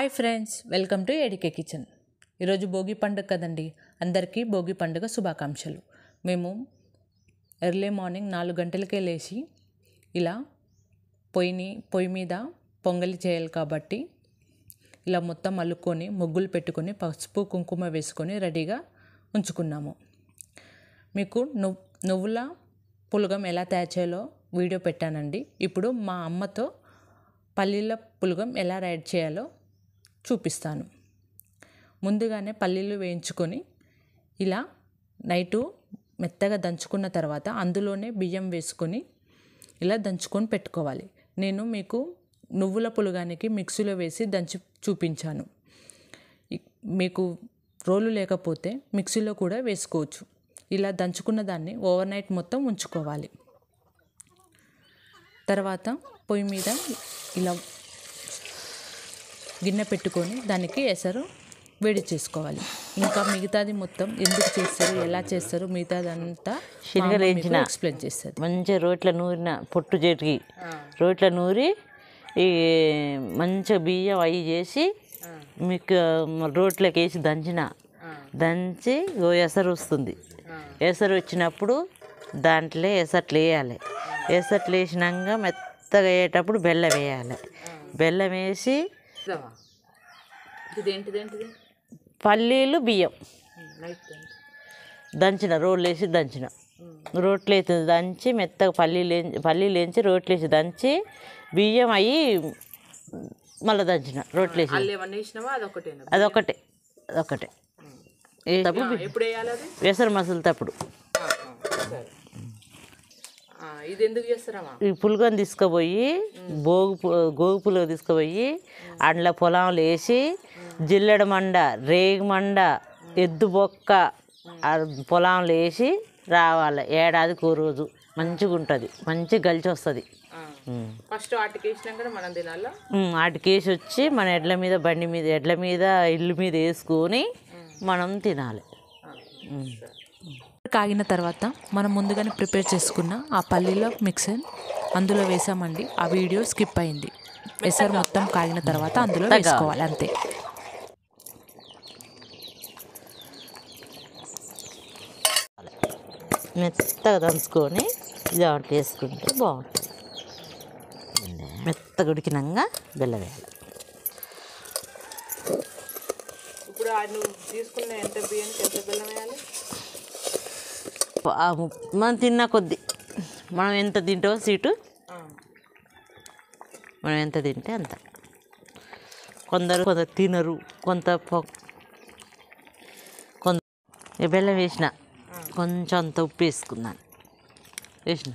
hi friends welcome to ఏడికే kitchen ఈరోజు భోగి పండుగ కదండి అందరికీ భోగి పండుగ శుభాకాంక్షలు మేము ఎర్లీ మార్నింగ్ నాలుగు గంటలకే లేచి ఇలా పొయ్యిని పొయ్యి మీద పొంగలి చేయాలి కాబట్టి ఇలా మొత్తం అల్లుకొని ముగ్గులు పెట్టుకొని పసుపు కుంకుమ వేసుకొని రెడీగా ఉంచుకున్నాము మీకు నువ్వుల పులగం ఎలా తయారు చేయాలో వీడియో పెట్టానండి ఇప్పుడు మా అమ్మతో పల్లీల పులగం ఎలా రైడ్ చేయాలో చూపిస్తాను ముందుగానే పల్లీలు వేయించుకొని ఇలా నైటు మెత్తగా దంచుకున్న తర్వాత అందులోనే బియ్యం వేసుకొని ఇలా దంచుకొని పెట్టుకోవాలి నేను మీకు నువ్వుల పులుగానికి మిక్సీలో వేసి దంచి చూపించాను మీకు రోలు లేకపోతే మిక్సీలో కూడా వేసుకోవచ్చు ఇలా దంచుకున్న దాన్ని ఓవర్ నైట్ మొత్తం ఉంచుకోవాలి తర్వాత పొయ్యి మీద ఇలా గిన్నె పెట్టుకొని దానికి ఎసరు వేడి చేసుకోవాలి ఇంకా మిగతాది మొత్తం ఎందుకు చేస్తారు ఎలా చేస్తారు మిగతాదంతా శనగలేంచిన ఎక్స్ప్లెయిన్ చేస్తారు మంచి రోట్ల నూరిన పొట్టు చెట్టుకి రోట్ల నూరి ఈ మంచిగా బియ్యం అయ్యి చేసి మీకు రోట్లోకి వేసి దంచిన దంచి ఓ ఎసరు వస్తుంది ఎసరు వచ్చినప్పుడు దాంట్లో ఎసట్లు వేయాలి ఎసట్లు వేసినాక మెత్తగా వేయేటప్పుడు బెల్లం వేయాలి బెల్లం వేసి పల్లీలు బియ్యం దంచిన రోడ్లు వేసి దంచిన రోట్లు వేసి దంచి మెత్తగా పల్లీలు పల్లీలు వేయించి రోట్లు వేసి దంచి బియ్యం అయ్యి మళ్ళీ దంచిన రోట్లు వేసి అదొకటే అదొకటే ఎప్పుడు వేసరు మసలు తప్పుడు ఈ పులుగని తీసుకుపోయి భోగు గోగు పులుగు తీసుకుపోయి అండ్ల పొలం లేచి జిల్లడ మండ రేగు మండ ఎద్దు బొక్క పొలం లేచి రావాలి ఏడాదికి ఓ రోజు మంచిగా ఉంటుంది మంచి గలిచి వస్తుంది ఫస్ట్ ఆటికేసి వచ్చి మన ఎడ్ల మీద బండి మీద ఎడ్ల మీద ఇల్లు మీద వేసుకొని మనం తినాలి కాగిన తర్వాత మనం ముందుగానే ప్రిపేర్ చేసుకున్న ఆ పల్లీలో మిక్సర్ అందులో వేసామండి ఆ వీడియో స్కిప్ అయింది ఎసర్ మొత్తం కాగిన తర్వాత అందులో వేసుకోవాలి అంతే మెత్తగా దంచుకొని దాంట్లో వేసుకుంటే బాగుంటుంది మెత్తగా ఉడికినాక బెల్ల వేయాలి ఇప్పుడు తీసుకున్న ఎంత బియ్యం ఎంత మనం తిన్న కొద్ది మనం ఎంత తింటామో సీటు మనం ఎంత తింటే అంత కొందరు కొంత తినరు కొంత కొంత బెల్లం వేసిన కొంచెం అంత ఉప్పు వేసుకున్నాను వేసిన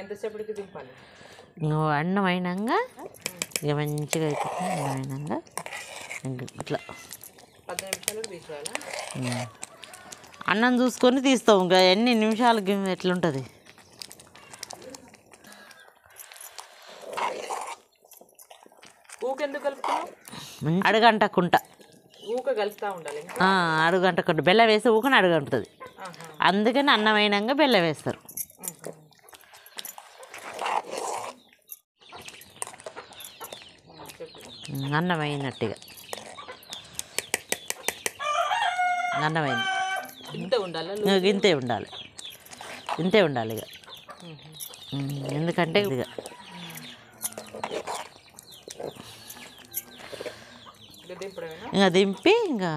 ఎంతసేపటికి దింపాలి అన్నం అయినాక ఇక మంచిగా అవుతుంది అన్నం అయినాక ఇట్లా పది నిమిషాలు తీసుకోవాలా అన్నం చూసుకొని తీస్తాం ఇంకా ఎన్ని నిమిషాలు నిమిషాలకి ఎట్లుంటుంది అడుగంట కుంట అడుగంట కుంట బెల్లం వేస్తే ఊకని అడుగంటుంది అందుకని అన్నం అయినాక బెల్లం వేస్తారు అన్నమైనట్టుగా అన్నమైంది ఇంతే ఉండాలి ఇంతే ఉండాలి ఇంతే ఉండాలి ఇక ఎందుకంటే ఇక ఇంకా దింపి ఇంకా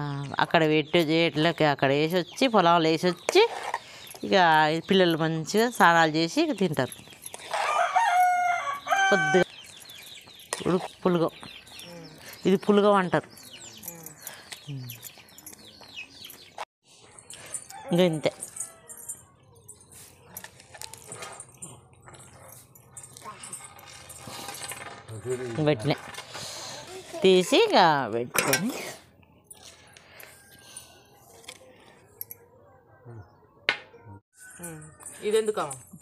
అక్కడ పెట్టి చేట్లకి అక్కడ వేసి వచ్చి పొలాలు వేసి వచ్చి ఇక పిల్లలు మంచిగా స్నానాలు చేసి ఇక తింటారు పొద్దుగా ఉడుపులుగా ఇది పులుగవ అంటారు ఇంకా ఇంతే పెట్టినా తీసి ఇక పెట్టుకొని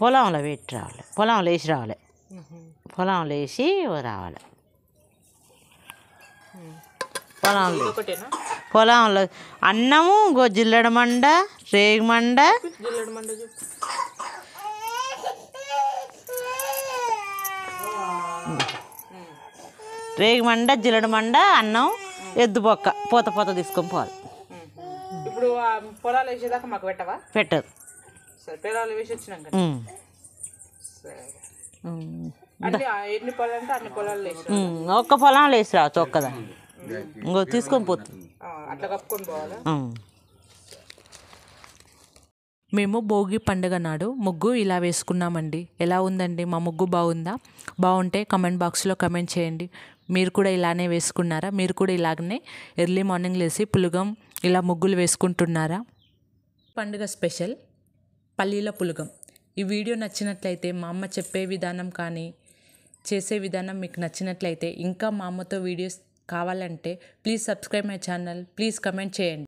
పొలంలో పెట్టి రావాలి పొలంలో వేసి రావాలి పొలంలో వేసి రావాలి పొలంలో పొలంలో అన్నము జిల్లడ మండ రేగిమండ రేగిమండ మండ అన్నం ఎద్దు ఎద్దుబొక్క పోత పోత తీసుకొని పోవాలి ఇప్పుడు పొలాలు వేసేదాకా మాకు పెట్టవా పెట్టదు సరే పొలాలు వేసి వచ్చినాక సరే ఒక్క పొలం లేసి రావచ్చు ఒక్కదా ఇంకో తీసుకొని పోతుంది మేము భోగి పండుగ నాడు ముగ్గు ఇలా వేసుకున్నామండి ఎలా ఉందండి మా ముగ్గు బాగుందా బాగుంటే కమెంట్ బాక్స్లో కమెంట్ చేయండి మీరు కూడా ఇలానే వేసుకున్నారా మీరు కూడా ఇలాగనే ఎర్లీ మార్నింగ్ లేసి పులుగం ఇలా ముగ్గులు వేసుకుంటున్నారా పండుగ స్పెషల్ పల్లీల పులుగం ఈ వీడియో నచ్చినట్లయితే మా అమ్మ చెప్పే విధానం కానీ చేసే విధానం మీకు నచ్చినట్లయితే ఇంకా మా అమ్మతో వీడియోస్ కావాలంటే please subscribe my channel please comment చేయండి